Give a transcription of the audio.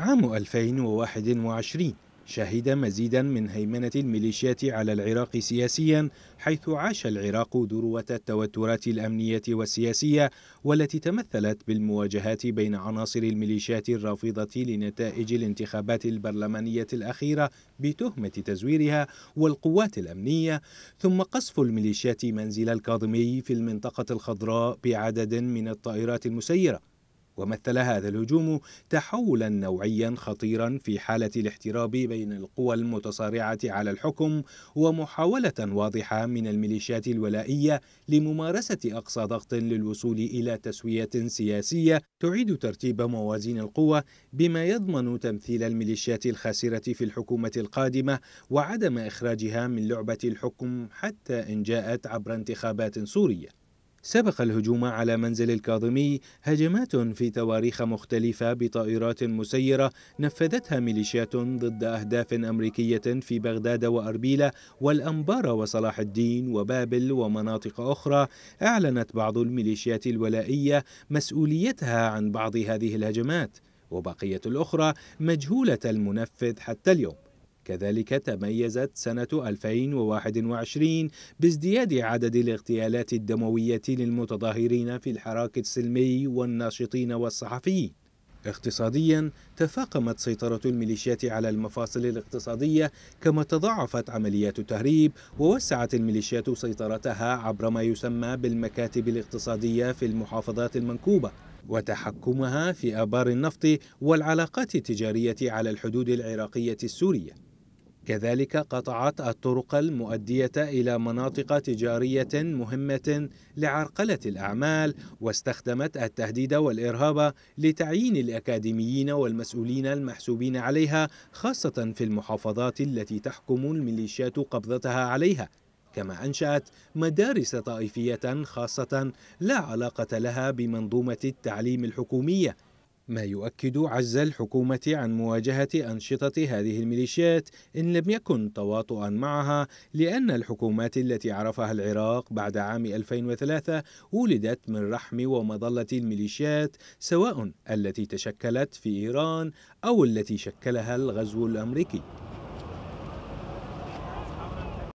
عام 2021 شهد مزيدا من هيمنة الميليشيات على العراق سياسيا حيث عاش العراق ذروة التوترات الأمنية والسياسية والتي تمثلت بالمواجهات بين عناصر الميليشيات الرافضة لنتائج الانتخابات البرلمانية الأخيرة بتهمة تزويرها والقوات الأمنية ثم قصف الميليشيات منزل الكاظمي في المنطقة الخضراء بعدد من الطائرات المسيرة ومثل هذا الهجوم تحولا نوعيا خطيرا في حالة الاحتراب بين القوى المتصارعة على الحكم ومحاولة واضحة من الميليشيات الولائية لممارسة أقصى ضغط للوصول إلى تسوية سياسية تعيد ترتيب موازين القوى بما يضمن تمثيل الميليشيات الخاسرة في الحكومة القادمة وعدم إخراجها من لعبة الحكم حتى إن جاءت عبر انتخابات سورية سبق الهجوم على منزل الكاظمي هجمات في تواريخ مختلفة بطائرات مسيرة نفذتها ميليشيات ضد أهداف أمريكية في بغداد وأربيلة والأنبار وصلاح الدين وبابل ومناطق أخرى أعلنت بعض الميليشيات الولائية مسؤوليتها عن بعض هذه الهجمات وبقية الأخرى مجهولة المنفذ حتى اليوم كذلك تميزت سنة 2021 بازدياد عدد الاغتيالات الدموية للمتظاهرين في الحراك السلمي والناشطين والصحفيين اقتصاديا تفاقمت سيطرة الميليشيات على المفاصل الاقتصادية كما تضاعفت عمليات التهريب ووسعت الميليشيات سيطرتها عبر ما يسمى بالمكاتب الاقتصادية في المحافظات المنكوبة وتحكمها في آبار النفط والعلاقات التجارية على الحدود العراقية السورية كذلك قطعت الطرق المؤدية إلى مناطق تجارية مهمة لعرقلة الأعمال واستخدمت التهديد والإرهاب لتعيين الأكاديميين والمسؤولين المحسوبين عليها خاصة في المحافظات التي تحكم الميليشيات قبضتها عليها كما أنشأت مدارس طائفية خاصة لا علاقة لها بمنظومة التعليم الحكومية ما يؤكد عجز الحكومة عن مواجهة أنشطة هذه الميليشيات إن لم يكن تواطؤا معها لأن الحكومات التي عرفها العراق بعد عام 2003 ولدت من رحم ومظلة الميليشيات سواء التي تشكلت في إيران أو التي شكلها الغزو الأمريكي